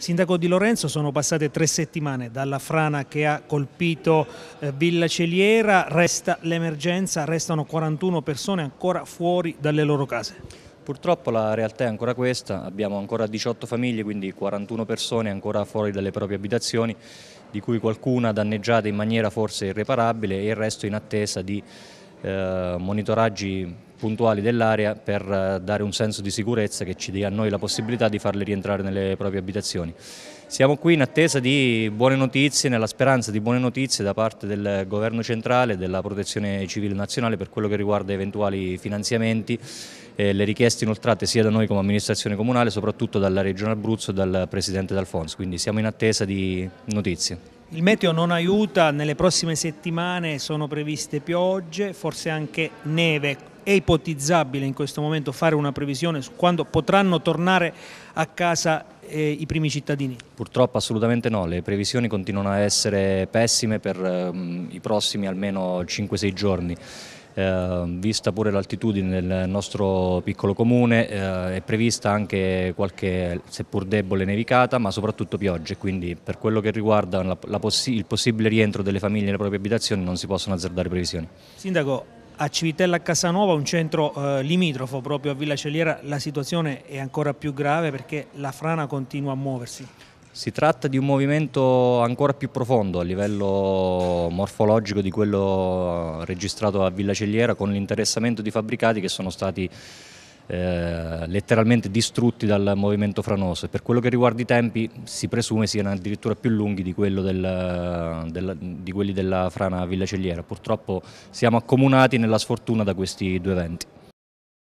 Sindaco Di Lorenzo, sono passate tre settimane dalla frana che ha colpito eh, Villa Celiera, resta l'emergenza, restano 41 persone ancora fuori dalle loro case. Purtroppo la realtà è ancora questa, abbiamo ancora 18 famiglie, quindi 41 persone ancora fuori dalle proprie abitazioni, di cui qualcuna danneggiata in maniera forse irreparabile e il resto in attesa di eh, monitoraggi puntuali dell'area per eh, dare un senso di sicurezza che ci dia a noi la possibilità di farle rientrare nelle proprie abitazioni. Siamo qui in attesa di buone notizie, nella speranza di buone notizie da parte del governo centrale e della protezione civile nazionale per quello che riguarda eventuali finanziamenti e eh, le richieste inoltrate sia da noi come amministrazione comunale, soprattutto dalla regione Abruzzo e dal presidente D'Alfonso, quindi siamo in attesa di notizie. Il meteo non aiuta, nelle prossime settimane sono previste piogge, forse anche neve. È ipotizzabile in questo momento fare una previsione su quando potranno tornare a casa eh, i primi cittadini? Purtroppo assolutamente no, le previsioni continuano a essere pessime per eh, i prossimi almeno 5-6 giorni eh, vista pure l'altitudine del nostro piccolo comune eh, è prevista anche qualche seppur debole nevicata ma soprattutto piogge quindi per quello che riguarda la, la possi il possibile rientro delle famiglie nelle proprie abitazioni non si possono azzardare previsioni. Sindaco, a Civitella a Casanova, un centro eh, limitrofo proprio a Villa Celiera, la situazione è ancora più grave perché la frana continua a muoversi. Si tratta di un movimento ancora più profondo a livello morfologico di quello registrato a Villa Celliera con l'interessamento di fabbricati che sono stati eh, letteralmente distrutti dal movimento franoso. Per quello che riguarda i tempi si presume siano addirittura più lunghi di, del, del, di quelli della frana Villa Celliera. Purtroppo siamo accomunati nella sfortuna da questi due eventi.